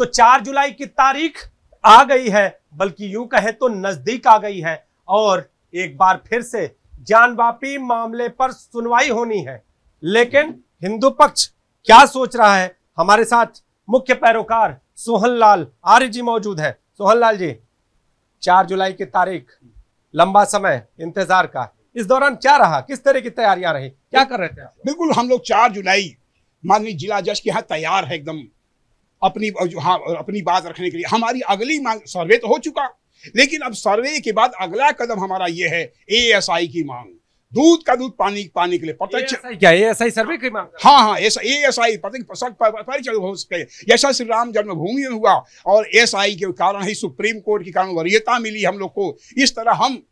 तो चार जुलाई की तारीख आ गई है बल्कि यूं कहे तो नजदीक आ गई है और एक बार फिर से जानवापी मामले पर सुनवाई होनी है लेकिन हिंदू पक्ष क्या सोच रहा है हमारे साथ मुख्य पैरोकार सोहन लाल आर्य जी मौजूद है सोहन लाल जी चार जुलाई की तारीख लंबा समय इंतजार का इस दौरान क्या रहा किस तरह की तैयारियां रही क्या कर रहे थे बिल्कुल हम लोग चार जुलाई माननीय जिला जज के यहाँ तैयार है एकदम अपनी हाँ अपनी बात रखने के लिए हमारी अगली मांग सर्वे तो हो चुका लेकिन अब सर्वे के बाद अगला कदम हमारा ये है एएसआई की मांग दूध का दूध पानी पाने के लिए प्रत्यक्ष क्या ए एस आई सर्वे की मांग हाँ हाँ ए एस आई प्रत्यक्ष हो सके जैसा श्री राम जन्मभूमि में हुआ और एस आई के कारण ही सुप्रीम कोर्ट के कारण वरीयता मिली हम लोग को इस तरह हम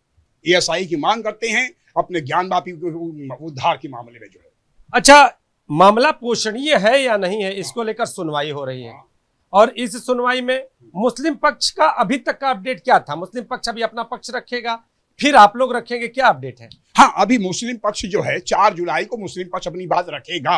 एएसआई की मांग करते हैं अपने ज्ञान बापी उद्धार के मामले में जो है अच्छा मामला पोषणीय है या नहीं है इसको लेकर सुनवाई हो रही है और इस सुनवाई में मुस्लिम पक्ष का अभी तक का अपडेट क्या था मुस्लिम पक्ष अभी अपना पक्ष रखेगा फिर आप लोग रखेंगे क्या अपडेट है हाँ अभी मुस्लिम पक्ष जो है चार जुलाई को मुस्लिम पक्ष अपनी बात रखेगा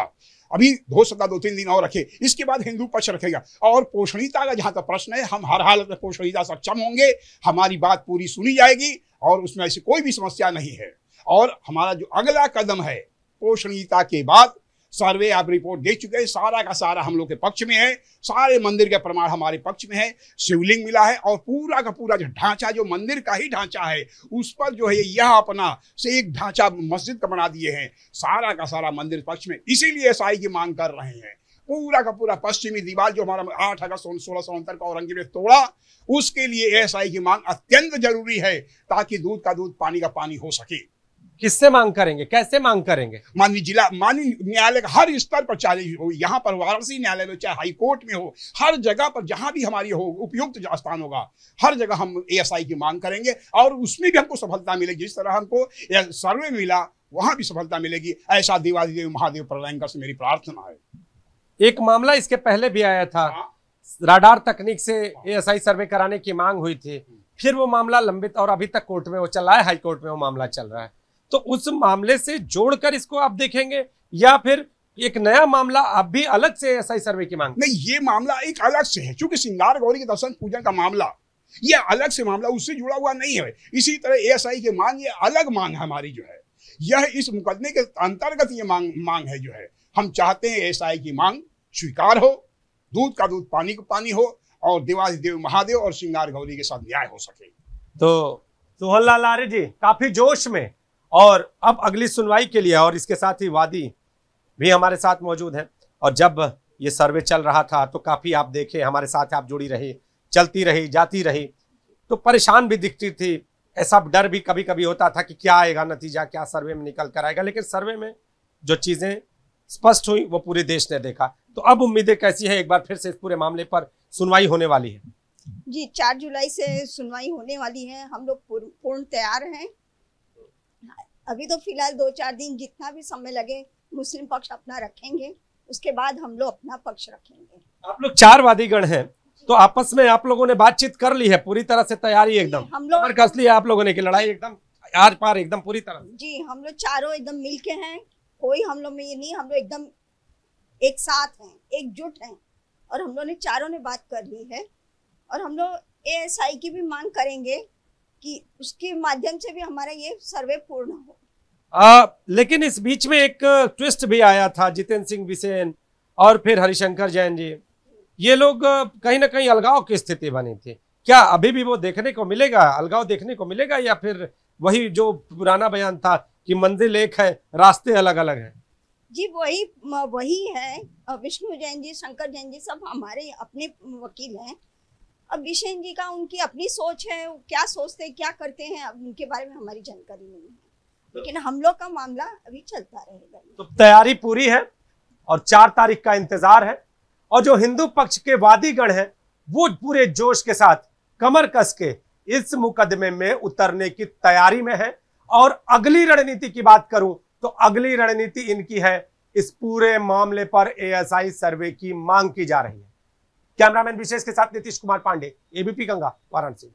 अभी हो सकता दो तीन दिन और रखे इसके बाद हिंदू पक्ष रखेगा और पोषणीता का जहां तक प्रश्न है हम हर हालत में पोषणीता सक्षम होंगे हमारी बात पूरी सुनी जाएगी और उसमें ऐसी कोई भी समस्या नहीं है और हमारा जो अगला कदम है पोषणीयता के बाद सर्वे आप रिपोर्ट दे चुके हैं सारा का सारा हम लोग के पक्ष में है सारे मंदिर के प्रमाण हमारे पक्ष में है शिवलिंग मिला है और पूरा का पूरा जो ढांचा जो मंदिर का ही ढांचा है उस पर जो है यह अपना से एक ढांचा मस्जिद का बना दिए हैं सारा का सारा मंदिर पक्ष में इसीलिए ईसाई की मांग कर रहे हैं पूरा का पूरा पश्चिमी दीवार जो हमारा आठ अगस्त सोलह सौ उनहत्तर का औरंगजेब ने तोड़ा उसके लिए एएसआई की मांग अत्यंत जरूरी है ताकि दूध का दूध पानी का पानी हो सके किससे मांग करेंगे कैसे मांग करेंगे माननीय जिला माननीय न्यायालय हर स्तर पर चाहे हो यहाँ पर वाराणसी न्यायालय में चाहे हाईकोर्ट में हो हर जगह पर जहां भी हमारी हो उपयुक्त तो स्थान होगा हर जगह हम एएसआई की मांग करेंगे और उसमें भी हमको सफलता मिलेगी जिस तरह हमको सर्वे मिला वहां भी सफलता मिलेगी ऐसा देव महादेव प्रलयंकर से मेरी प्रार्थना है एक मामला इसके पहले भी आया था हाँ। राडार तकनीक से एएसआई सर्वे कराने की मांग हुई थी हाँ। फिर वो मामला लंबित और अभी तक कोर्ट में वो चल रहा है हाई कोर्ट में वो मामला चल रहा है तो उस मामले से जोड़कर इसको आप देखेंगे या फिर एक नया मामला आप भी अलग से एसआई सर्वे की मांग नहीं ये मामला एक अलग से है क्योंकि सिंगार गौरी के दर्शन पूजन का मामला ये अलग से मामला उससे जुड़ा हुआ नहीं है इसी तरह एएसआई की मांग ये अलग मांग हमारी जो है यह इस मुकदमे के अंतर्गत ये मांग मांग है जो है हम चाहते हैं एएसआई की मांग स्वीकार हो दूध का दूध पानी का पानी हो और देव महादेव और श्रृंगार गौरी के साथ न्याय हो सके तो सोहन लाल आर्य जी काफी जोश में और अब अगली सुनवाई के लिए और इसके साथ ही वादी भी हमारे साथ मौजूद हैं और जब ये सर्वे चल रहा था तो काफ़ी आप देखे हमारे साथ आप जुड़ी रही चलती रही जाती रही तो परेशान भी दिखती थी ऐसा डर भी कभी कभी होता था कि क्या आएगा नतीजा क्या सर्वे में निकल कर आएगा लेकिन सर्वे में जो चीज़ें स्पष्ट हुई वो पूरे देश ने देखा तो अब उम्मीदें कैसी है एक बार फिर से इस पूरे मामले पर सुनवाई होने वाली है जी चार जुलाई से सुनवाई होने वाली है हम लोग पूर्ण तैयार हैं अभी तो फिलहाल दो चार दिन जितना भी समय लगे मुस्लिम पक्ष अपना रखेंगे उसके बाद हम लोग अपना पक्ष रखेंगे आप लोग चार वादीगढ़ है तो आपस में आप लोगों ने बातचीत कर ली है पूरी तरह से तैयारी एकदम हम लोग कस आप लोगों ने की लड़ाई एकदम आज पार एकदम पूरी तरह जी हम लोग चारों एकदम मिल के हैं कोई हम लोग में ये नहीं हम लोग एकदम एक साथ हैं एकजुट हैं और हम लोग ने चारों ने बात कर ली है और हम लोग ए की भी मांग करेंगे कि उसके माध्यम से भी हमारा ये सर्वे पूर्ण हो आ, लेकिन इस बीच में एक ट्विस्ट भी आया था जितेंद्र सिंह बिसेन और फिर हरिशंकर जैन जी ये लोग कहीं ना कहीं अलगाव की स्थिति बनी थी क्या अभी भी वो देखने को मिलेगा अलगाव देखने को मिलेगा या फिर वही जो पुराना बयान था कि मंदिर एक है रास्ते अलग अलग हैं जी वही वही है विष्णु जैन जी शंकर जैन जी सब हमारे अपने वकील हैं अब विशेन जी का उनकी अपनी सोच है क्या सोचते क्या करते हैं उनके बारे में हमारी जानकारी नहीं है लेकिन हम लोग का मामला अभी चलता रहेगा तो तैयारी पूरी है और चार तारीख का इंतजार है और जो हिंदू पक्ष के वादीगढ़ है वो पूरे जोश के साथ कमर कस के इस मुकदमे में उतरने की तैयारी में है और अगली रणनीति की बात करूं तो अगली रणनीति इनकी है इस पूरे मामले पर एएसआई सर्वे की मांग की जा रही है कैमरामैन विशेष के साथ नीतीश कुमार पांडे एबीपी गंगा वाराणसी